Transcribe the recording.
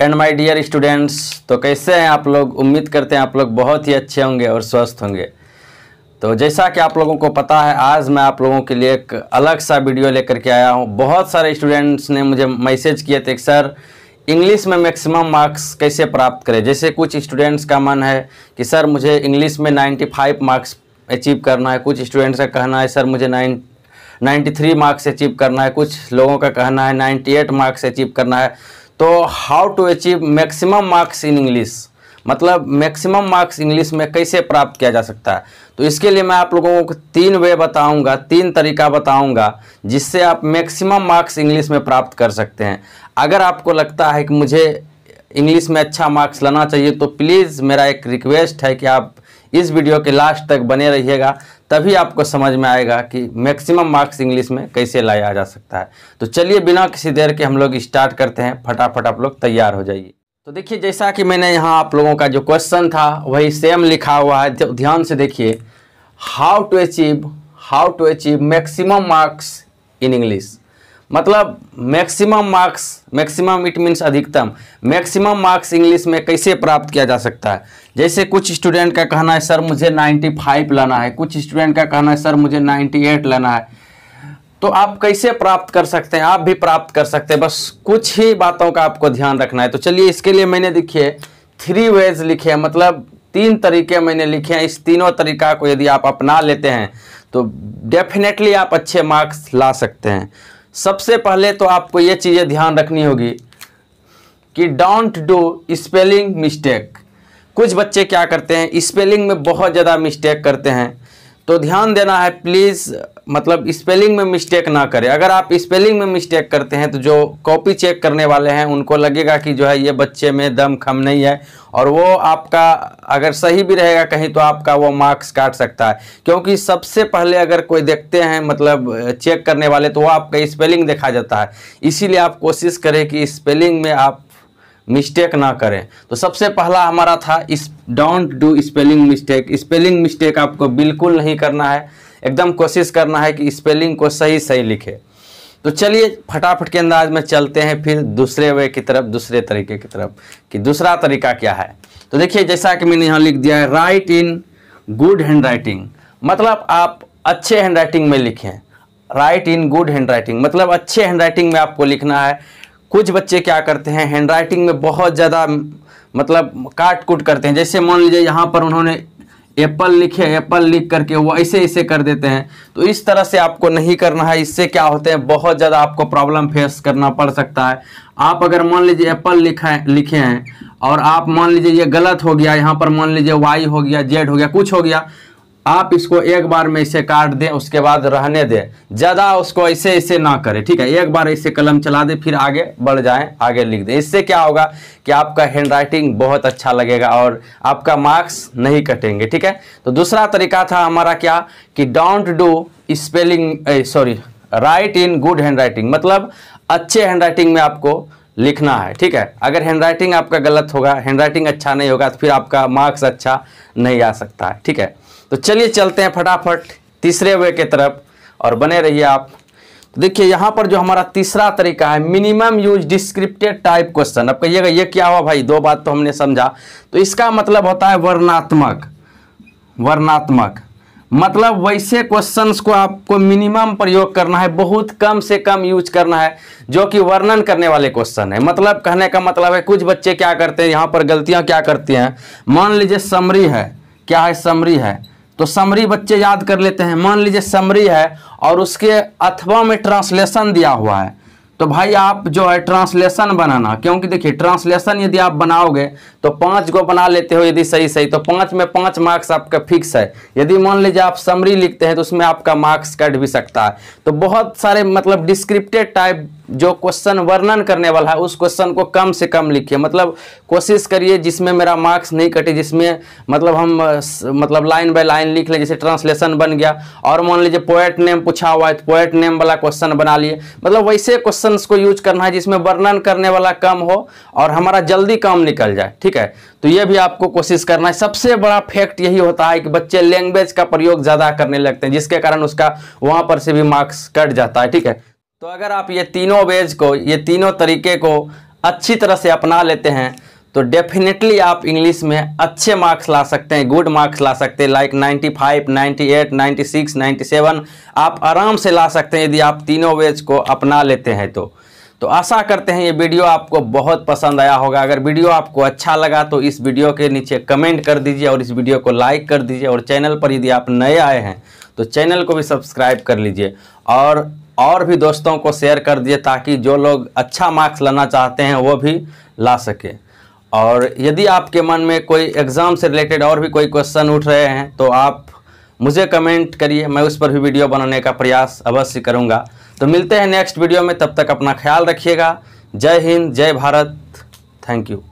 and my dear students तो कैसे हैं आप लोग उम्मीद करते हैं आप लोग बहुत ही अच्छे होंगे और स्वस्थ होंगे तो जैसा कि आप लोगों को पता है आज मैं आप लोगों के लिए एक अलग सा वीडियो लेकर के आया हूं बहुत सारे स्टूडेंट्स ने मुझे मैसेज किए थे सर इंग्लिश में मैक्सिमम मार्क्स कैसे प्राप्त करें जैसे कुछ स्टूडेंट्स का मन है कि सर मुझे इंग्लिश में नाइन्टी मार्क्स अचीव करना है कुछ स्टूडेंट्स का कहना है सर मुझे नाइन 93 मार्क्स अचीव करना है कुछ लोगों का कहना है 98 मार्क्स अचीव करना है तो how to achieve maximum marks in English मतलब मैक्सिमम मार्क्स इंग्लिश में कैसे प्राप्त किया जा सकता है तो इसके लिए मैं आप लोगों को तीन वे बताऊंगा तीन तरीका बताऊंगा जिससे आप मैक्सिमम मार्क्स इंग्लिश में प्राप्त कर सकते हैं अगर आपको लगता है कि मुझे इंग्लिश में अच्छा मार्क्स लाना चाहिए तो प्लीज़ मेरा एक रिक्वेस्ट है कि आप इस वीडियो के लास्ट तक बने रहिएगा तभी आपको समझ में आएगा कि मैक्सिमम मार्क्स इंग्लिश में कैसे लाया जा सकता है तो चलिए बिना किसी देर के हम लोग स्टार्ट करते हैं फटाफट आप लोग तैयार हो जाइए तो देखिए जैसा कि मैंने यहाँ आप लोगों का जो क्वेश्चन था वही सेम लिखा हुआ है ध्यान से देखिए how to achieve how to achieve maximum marks in English मतलब maximum marks maximum it means अधिकतम मैक्सिमम मार्क्स इंग्लिश में कैसे प्राप्त किया जा सकता है जैसे कुछ स्टूडेंट का कहना है सर मुझे 95 लाना है कुछ स्टूडेंट का कहना है सर मुझे 98 लाना है तो आप कैसे प्राप्त कर सकते हैं आप भी प्राप्त कर सकते हैं बस कुछ ही बातों का आपको ध्यान रखना है तो चलिए इसके लिए मैंने देखिए थ्री वेज लिखे हैं मतलब तीन तरीके मैंने लिखे हैं इस तीनों तरीका को यदि आप अपना लेते हैं तो डेफिनेटली आप अच्छे मार्क्स ला सकते हैं सबसे पहले तो आपको ये चीज़ें ध्यान रखनी होगी कि डोंट डू स्पेलिंग मिस्टेक कुछ बच्चे क्या करते हैं स्पेलिंग में बहुत ज़्यादा मिस्टेक करते हैं तो ध्यान देना है प्लीज़ मतलब स्पेलिंग में मिस्टेक ना करें अगर आप स्पेलिंग में मिस्टेक करते हैं तो जो कॉपी चेक करने वाले हैं उनको लगेगा कि जो है ये बच्चे में दम खम नहीं है और वो आपका अगर सही भी रहेगा कहीं तो आपका वो मार्क्स काट सकता है क्योंकि सबसे पहले अगर कोई देखते हैं मतलब चेक करने वाले तो वो आपका स्पेलिंग देखा जाता है इसीलिए आप कोशिश करें कि स्पेलिंग में आप मिस्टेक ना करें तो सबसे पहला हमारा था इस don't do spelling mistake spelling mistake आपको बिल्कुल नहीं करना है एकदम कोशिश करना है कि स्पेलिंग को सही सही लिखे तो चलिए फटाफट के अंदाज में चलते हैं फिर दूसरे वे की तरफ दूसरे तरीके की तरफ कि दूसरा तरीका क्या है तो देखिए जैसा कि मैंने यहाँ लिख दिया है write in good hand writing मतलब आप अच्छे हैंड राइटिंग में लिखें write in good hand writing मतलब अच्छे हैंड राइटिंग में आपको लिखना है कुछ बच्चे क्या करते हैं हैंड राइटिंग में बहुत ज़्यादा मतलब काट कूट करते हैं जैसे मान लीजिए यहाँ पर उन्होंने एप्पल लिखे एप्पल लिख करके वो ऐसे ऐसे कर देते हैं तो इस तरह से आपको नहीं करना है इससे क्या होते हैं बहुत ज़्यादा आपको प्रॉब्लम फेस करना पड़ सकता है आप अगर मान लीजिए एप्पल लिखा है लिखे हैं और आप मान लीजिए ये गलत हो गया यहाँ पर मान लीजिए वाई हो गया जेड हो गया कुछ हो गया आप इसको एक बार में इसे काट दें उसके बाद रहने दें ज़्यादा उसको ऐसे ऐसे ना करें ठीक है एक बार ऐसे कलम चला दें फिर आगे बढ़ जाएं आगे लिख दें इससे क्या होगा कि आपका हैंड राइटिंग बहुत अच्छा लगेगा और आपका मार्क्स नहीं कटेंगे ठीक है तो दूसरा तरीका था हमारा क्या कि don't do spelling sorry write in good hand writing मतलब अच्छे हैंड राइटिंग में आपको लिखना है ठीक है अगर हैंड राइटिंग आपका गलत होगा हैंड राइटिंग अच्छा नहीं होगा तो फिर आपका मार्क्स अच्छा नहीं आ सकता है ठीक है तो चलिए चलते हैं फटाफट तीसरे वे के तरफ और बने रहिए आप तो देखिए यहाँ पर जो हमारा तीसरा तरीका है minimum use descripted type question अब कहिएगा ये क्या हुआ भाई दो बात तो हमने समझा तो इसका मतलब होता है वर्णात्मक वर्णात्मक मतलब वैसे क्वेश्चंस को आपको मिनिमम प्रयोग करना है बहुत कम से कम यूज करना है जो कि वर्णन करने वाले क्वेश्चन है मतलब कहने का मतलब है कुछ बच्चे क्या करते हैं यहाँ पर गलतियाँ क्या करते हैं मान लीजिए समरी है क्या है समरी है तो समरी बच्चे याद कर लेते हैं मान लीजिए समरी है और उसके अथवा में ट्रांसलेशन दिया हुआ है तो भाई आप जो है ट्रांसलेशन बनाना क्योंकि देखिए ट्रांसलेशन यदि आप बनाओगे तो पांच को बना लेते हो यदि सही सही तो पांच में पांच मार्क्स आपका फिक्स है यदि मान लीजिए आप समरी लिखते हैं तो उसमें आपका मार्क्स कट भी सकता है तो बहुत सारे मतलब डिस्क्रिप्टेड टाइप जो क्वेश्चन वर्णन करने वाला है उस क्वेश्चन को कम से कम लिखिए मतलब कोशिश करिए जिसमें मेरा मार्क्स नहीं कटे जिसमें मतलब हम मतलब लाइन बाय लाइन लिख लें जैसे ट्रांसलेशन बन गया और मान लीजिए पोएट नेम पूछा हुआ है तो पोएट नेम वाला क्वेश्चन बना लिए मतलब वैसे क्वेश्चन को यूज करना है जिसमें वर्णन करने वाला कम हो और हमारा जल्दी काम निकल जाए ठीक है तो ये भी आपको कोशिश करना है सबसे बड़ा फैक्ट यही होता है कि बच्चे लैंग्वेज का प्रयोग ज़्यादा करने लगते हैं जिसके कारण उसका वहाँ पर से भी मार्क्स कट जाता है ठीक है तो अगर आप ये तीनों वेज को ये तीनों तरीके को अच्छी तरह से अपना लेते हैं तो डेफिनेटली आप इंग्लिश में अच्छे मार्क्स ला सकते हैं गुड मार्क्स ला सकते हैं लाइक 95, 98, 96, 97 आप आराम से ला सकते हैं यदि आप तीनों वेज को अपना लेते हैं तो तो आशा करते हैं ये वीडियो आपको बहुत पसंद आया होगा अगर वीडियो आपको अच्छा लगा तो इस वीडियो के नीचे कमेंट कर दीजिए और इस वीडियो को लाइक कर दीजिए और चैनल पर यदि आप नए आए हैं तो चैनल को भी सब्सक्राइब कर लीजिए और और भी दोस्तों को शेयर कर दिए ताकि जो लोग अच्छा मार्क्स लाना चाहते हैं वो भी ला सके और यदि आपके मन में कोई एग्ज़ाम से रिलेटेड और भी कोई क्वेश्चन उठ रहे हैं तो आप मुझे कमेंट करिए मैं उस पर भी वीडियो बनाने का प्रयास अवश्य करूँगा तो मिलते हैं नेक्स्ट वीडियो में तब तक अपना ख्याल रखिएगा जय हिंद जय भारत थैंक यू